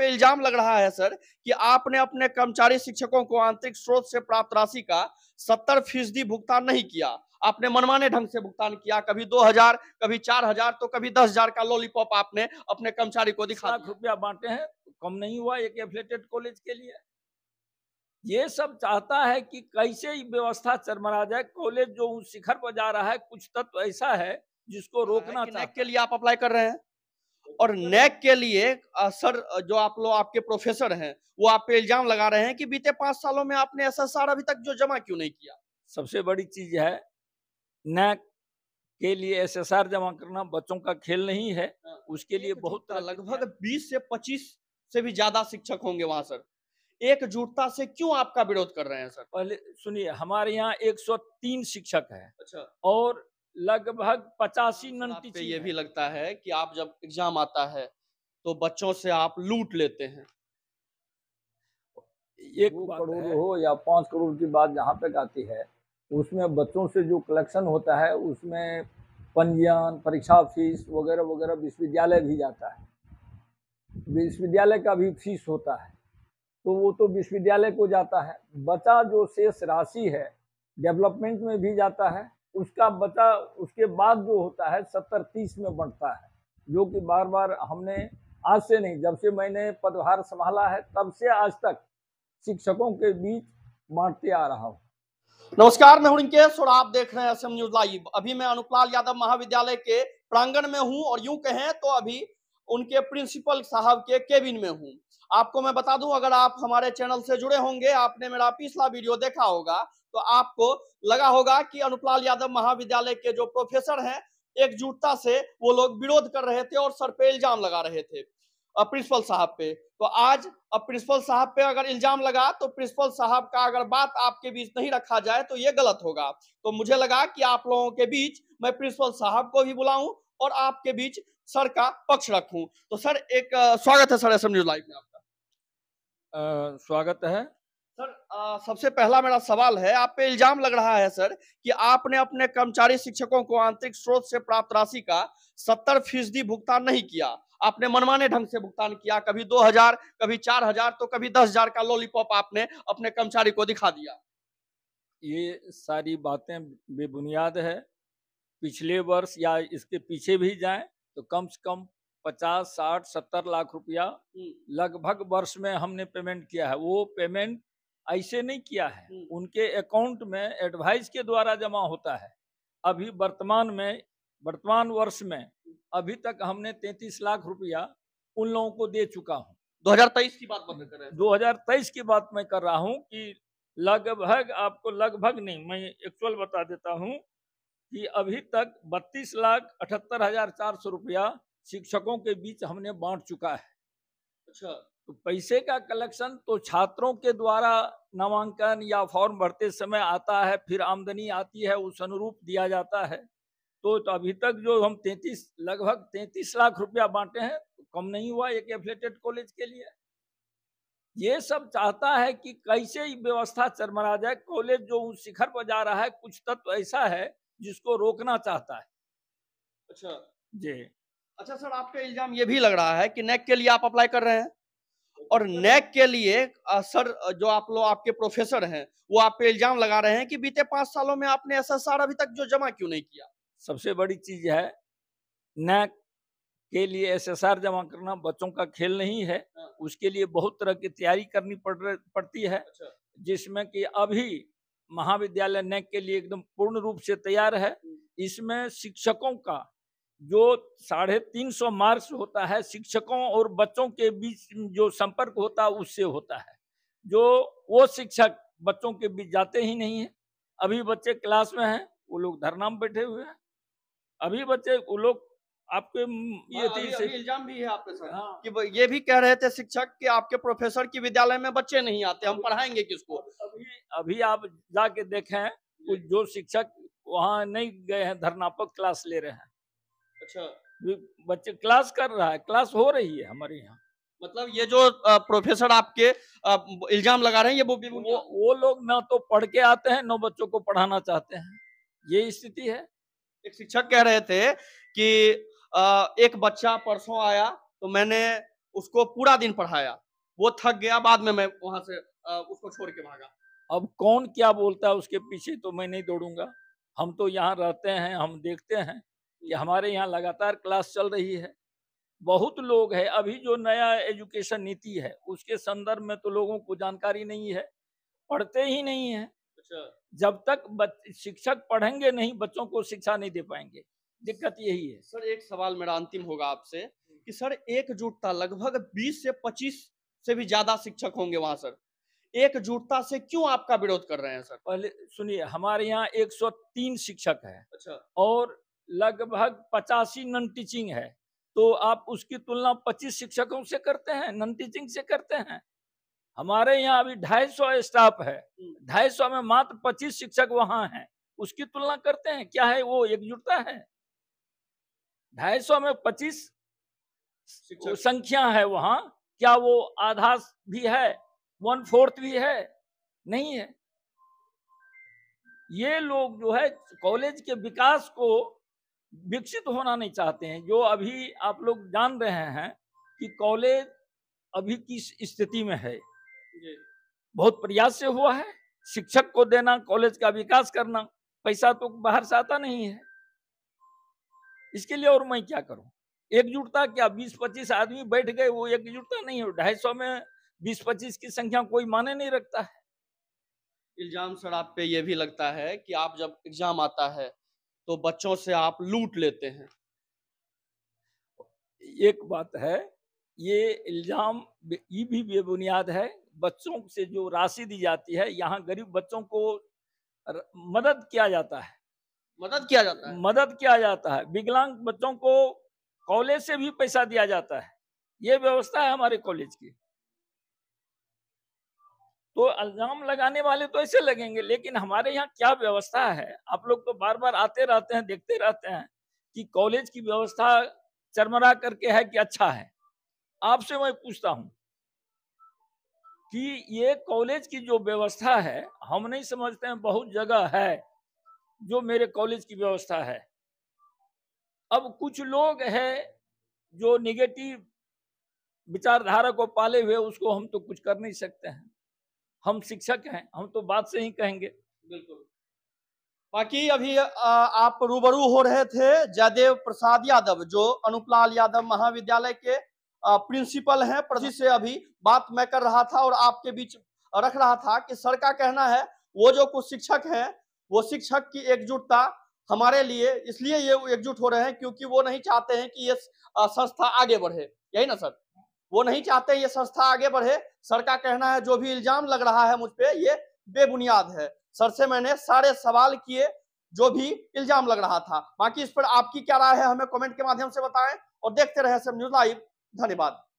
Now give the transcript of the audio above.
पे इल्जाम लग रहा है सर कि आपने अपने कर्मचारी शिक्षकों को आंतरिक स्रोत से प्राप्त राशि का सत्तर फीसदी भुगतान नहीं किया आपने मनमाने ढंग से भुगतान किया कभी दो हजार कभी चार हजार तो कभी दस हजार का लॉलीपॉप आपने अपने कर्मचारी को दिखा लाख रुपया बांटे हैं कम नहीं हुआ एक एफिलेटेड कॉलेज के लिए ये सब चाहता है कि कैसे व्यवस्था चरमरा जाए कॉलेज जो शिखर पर जा रहा है कुछ तत्व ऐसा है जिसको हाँ, रोकना के लिए आप अप्लाई कर रहे हैं और नैक के लिए सर जो आप लोग आपके प्रोफेसर हैं वो आप पे इल्जाम लगा रहे हैं कि बीते पांच सालों में आपने एस अभी तक जो जमा क्यों नहीं किया सबसे बड़ी चीज है नैक के लिए एस जमा करना बच्चों का खेल नहीं है हाँ। उसके लिए बहुत लगभग बीस से पच्चीस से भी ज्यादा शिक्षक होंगे वहां सर एकजुटता से क्यों आपका विरोध कर रहे हैं सर पहले सुनिए हमारे यहाँ 103 शिक्षक हैं अच्छा और लगभग पचासी नंटी ये भी लगता है कि आप जब एग्जाम आता है तो बच्चों से आप लूट लेते हैं एक करोड़ हो या पाँच करोड़ की बात जहाँ तक आती है उसमें बच्चों से जो कलेक्शन होता है उसमें पंजीयन परीक्षा फीस वगैरह वगैरह विश्वविद्यालय भी जाता है विश्वविद्यालय का भी फीस होता है तो वो तो विश्वविद्यालय को जाता है बचा जो शेष राशि है डेवलपमेंट में भी जाता है उसका बचा उसके बाद जो होता है सत्तर तीस में बढ़ता है जो कि बार बार हमने आज से नहीं जब से मैंने पदभार संभाला है तब से आज तक शिक्षकों के बीच बांटते आ रहा हूँ नमस्कार मैं हूं इनकेश और आप देख रहे हैं एम न्यूज लाइव अभी मैं अनुपलाल यादव महाविद्यालय के प्रांगण में हूं और यूं कहें तो अभी उनके प्रिंसिपल साहब के केबिन में हूँ आपको मैं बता दूं अगर आप हमारे चैनल से जुड़े होंगे आपने मेरा पिछला वीडियो देखा होगा तो आपको लगा होगा कि अनुपलाल यादव महाविद्यालय के जो प्रोफेसर हैं एकजुटता से वो लोग विरोध कर रहे थे और सर पे इल्जाम लगा रहे थे प्रिंसिपल साहब पे तो आज अब प्रिंसिपल साहब पे अगर इल्जाम लगा तो प्रिंसिपल साहब का अगर बात आपके बीच नहीं रखा जाए तो ये गलत होगा तो मुझे लगा कि आप लोगों के बीच मैं प्रिंसिपल साहब को भी बुलाऊं और आपके बीच सर का पक्ष रखूं तो सर एक स्वागत है सर एस न्यूज लाइव में आपका आ, स्वागत है सर आ, सबसे पहला मेरा सवाल है आप पे इल्जाम लग रहा है सर कि आपने अपने कर्मचारी शिक्षकों को आंतरिक स्रोत से प्राप्त राशि का सत्तर फीसदी भुगतान नहीं किया आपने मनमाने ढंग से भुगतान किया कभी दो हजार कभी चार हजार तो कभी दस हजार का लॉलीपॉप आपने अपने कर्मचारी को दिखा दिया ये सारी बातें बेबुनियाद है पिछले वर्ष या इसके पीछे भी जाएं तो कम से कम पचास साठ सत्तर लाख रुपया हम्म। लगभग वर्ष में हमने पेमेंट किया है वो पेमेंट ऐसे नहीं किया है हम्म। उनके अकाउंट में एडवाइस के द्वारा जमा होता है अभी वर्तमान में वर्तमान वर्ष में अभी तक हमने तैतीस लाख रुपया उन लोगों को दे चुका हूँ 2023 की बात मैं कर रहा हूँ तेईस की बात मैं कर रहा हूँ कि लगभग आपको लगभग नहीं मैं एक्चुअल बता देता हूँ कि अभी तक बत्तीस लाख अठहत्तर हजार चार सौ रुपया शिक्षकों के बीच हमने बांट चुका है अच्छा तो पैसे का कलेक्शन तो छात्रों के द्वारा नामांकन या फॉर्म भरते समय आता है फिर आमदनी आती है उस अनुरूप दिया जाता है तो, तो अभी तक जो हम तैतीस लगभग तैतीस लाख रुपया बांटे हैं तो कम नहीं हुआ एक एफिलेटेड कॉलेज के लिए ये सब चाहता है कि कैसे व्यवस्था चरमरा जाए कॉलेज जो शिखर पर जा रहा है कुछ तत्व ऐसा है जिसको रोकना चाहता है अच्छा जी अच्छा सर आप इल्जाम ये भी लग रहा है कि नेक के लिए आप अप्लाई कर रहे हैं और नेक के लिए सर जो आप लोग आपके प्रोफेसर हैं वो आप पे इल्जाम लगा रहे हैं कि बीते पांच सालों में आपने एसएसआर अभी तक जो जमा क्यों नहीं किया सबसे बड़ी चीज है नेक के लिए एसएसआर जमा करना बच्चों का खेल नहीं है हाँ। उसके लिए बहुत तरह की तैयारी करनी पड़ पड़ती है अच्छा। जिसमें कि अभी महाविद्यालय नेक के लिए एकदम पूर्ण रूप से तैयार है इसमें शिक्षकों का जो साढ़े तीन सौ मार्क्स होता है शिक्षकों और बच्चों के बीच जो संपर्क होता है उससे होता है जो वो शिक्षक बच्चों के बीच जाते ही नहीं है अभी बच्चे क्लास में हैं वो लोग धरना में बैठे हुए हैं अभी बच्चे वो लोग आपके ये हाँ, अभी, अभी इल्जाम भी है आपके साथ हाँ। कि ये भी कह रहे थे शिक्षक कि आपके प्रोफेसर की विद्यालय में बच्चे नहीं आते हम पढ़ाएंगे किसको अभी अभी आप जाके देखें कुछ जो शिक्षक वहाँ नहीं गए हैं धरना पर क्लास ले रहे हैं अच्छा बच्चे क्लास कर रहा है क्लास हो रही है हमारे यहाँ मतलब ये जो प्रोफेसर आपके इल्जाम लगा रहे हैं ये वो भी वो, वो लोग ना तो पढ़ के आते हैं ना बच्चों को पढ़ाना चाहते हैं ये स्थिति है एक शिक्षक कह रहे थे कि एक बच्चा परसों आया तो मैंने उसको पूरा दिन पढ़ाया वो थक गया बाद में मैं वहां से उसको छोड़ के भागा अब कौन क्या बोलता है उसके पीछे तो मैं नहीं दौड़ूंगा हम तो यहाँ रहते हैं हम देखते हैं कि हमारे यहाँ लगातार क्लास चल रही है बहुत लोग है अभी जो नया एजुकेशन नीति है उसके संदर्भ में तो लोगों को जानकारी नहीं है पढ़ते ही नहीं है अच्छा। जब तक शिक्षक पढ़ेंगे नहीं बच्चों को शिक्षा नहीं दे पाएंगे दिक्कत यही है सर एक सवाल मेरा अंतिम होगा आपसे कि सर एकजुटता लगभग 20 से 25 से भी ज्यादा शिक्षक होंगे वहां सर एकजुटता से क्यों आपका विरोध कर रहे हैं सर पहले सुनिए हमारे यहाँ 103 शिक्षक है अच्छा और लगभग पचासी नॉन टीचिंग है तो आप उसकी तुलना 25 शिक्षकों से करते हैं नॉन टीचिंग से करते हैं हमारे यहाँ अभी ढाई सौ स्टाफ है हम्म। ढाई सौ में मात्र पच्चीस शिक्षक वहाँ हैं उसकी तुलना करते हैं क्या है वो एकजुटता है ढाई सौ में पच्चीस संख्या है वहां क्या वो आधा भी है वन फोर्थ भी है नहीं है ये लोग जो है कॉलेज के विकास को विकसित होना नहीं चाहते हैं जो अभी आप लोग जान रहे हैं कि कॉलेज अभी किस स्थिति में है बहुत प्रयास से हुआ है शिक्षक को देना कॉलेज का विकास करना पैसा तो बाहर से आता नहीं है इसके लिए और मैं क्या करूं एकजुटता क्या बीस पच्चीस आदमी बैठ गए वो एकजुटता नहीं हो ढाई सौ में बीस पच्चीस की संख्या कोई माने नहीं रखता है इल्जाम सर आप पे ये भी लगता है कि आप जब एग्जाम आता है तो बच्चों से आप लूट लेते हैं एक बात है ये इल्जाम ये भी बेबुनियाद है बच्चों से जो राशि दी जाती है यहाँ गरीब बच्चों को मदद किया जाता है मदद किया जाता है मदद किया जाता है विकलांग बच्चों को कॉलेज से भी पैसा दिया जाता है ये व्यवस्था है हमारे कॉलेज की तो अल्जाम लगाने वाले तो ऐसे लगेंगे लेकिन हमारे यहाँ क्या व्यवस्था है आप लोग तो बार बार आते रहते हैं देखते रहते हैं कि कॉलेज की व्यवस्था चरमरा करके है कि अच्छा है आपसे मैं पूछता हूँ कि ये कॉलेज की जो व्यवस्था है हम नहीं समझते हैं बहुत जगह है जो मेरे कॉलेज की व्यवस्था है अब कुछ लोग हैं जो निगेटिव विचारधारा को पाले हुए उसको हम तो कुछ कर नहीं सकते हैं हम शिक्षक हैं हम तो बात से ही कहेंगे बिल्कुल बाकी अभी आप रूबरू हो रहे थे जयदेव प्रसाद यादव जो अनुपलाल यादव महाविद्यालय के प्रिंसिपल हैं प्रति से अभी बात मैं कर रहा था और आपके बीच रख रहा था कि सर का कहना है वो जो कुछ शिक्षक हैं वो शिक्षक की एकजुटता हमारे लिए इसलिए ये एकजुट हो रहे हैं क्योंकि वो नहीं चाहते हैं कि ये संस्था आगे बढ़े यही ना सर वो नहीं चाहते ये संस्था आगे बढ़े सर का कहना है जो भी इल्जाम लग रहा है मुझ पर ये बेबुनियाद है सर से मैंने सारे सवाल किए जो भी इल्जाम लग रहा था बाकी इस पर आपकी क्या राय है हमें कमेंट के माध्यम से बताएं और देखते रहे सब न्यूज लाइव धन्यवाद